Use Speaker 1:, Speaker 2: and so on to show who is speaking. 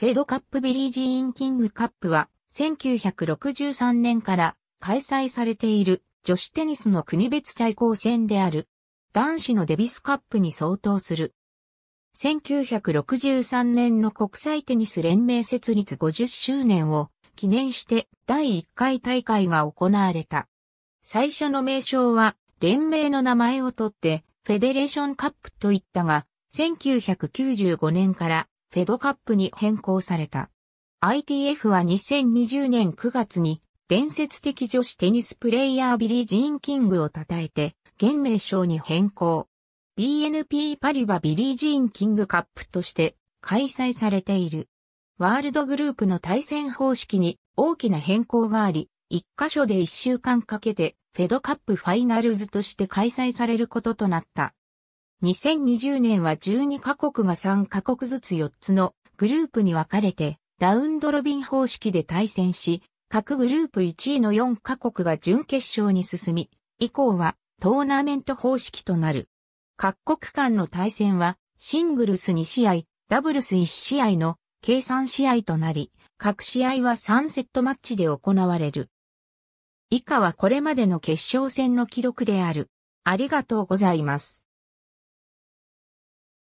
Speaker 1: フェドカップビリー・ジーン・キングカップは、1963年から開催されている女子テニスの国別対抗戦である。男子のデビスカップに相当する。1963年の国際テニス連盟設立50周年を記念して第1回大会が行われた。最初の名称は連盟の名前をとってフェデレーションカップといったが、1995年からフェドカップに変更された。ITF は2020年9月に伝説的女子テニスプレイヤービリー・ジーン・キングを称えて、現名称に変更。BNP パリはビリー・ジーン・キングカップとして開催されている。ワールドグループの対戦方式に大きな変更があり、一箇所で一週間かけてフェドカップファイナルズとして開催されることとなった。2020年は12カ国が3カ国ずつ4つのグループに分かれて、ラウンドロビン方式で対戦し、各グループ1位の4カ国が準決勝に進み、以降はトーナメント方式となる。各国間の対戦はシングルス2試合、ダブルス1試合の計3試合となり、各試合は3セットマッチで行われる。以下はこれまでの決勝戦の記録である。ありがとうございます。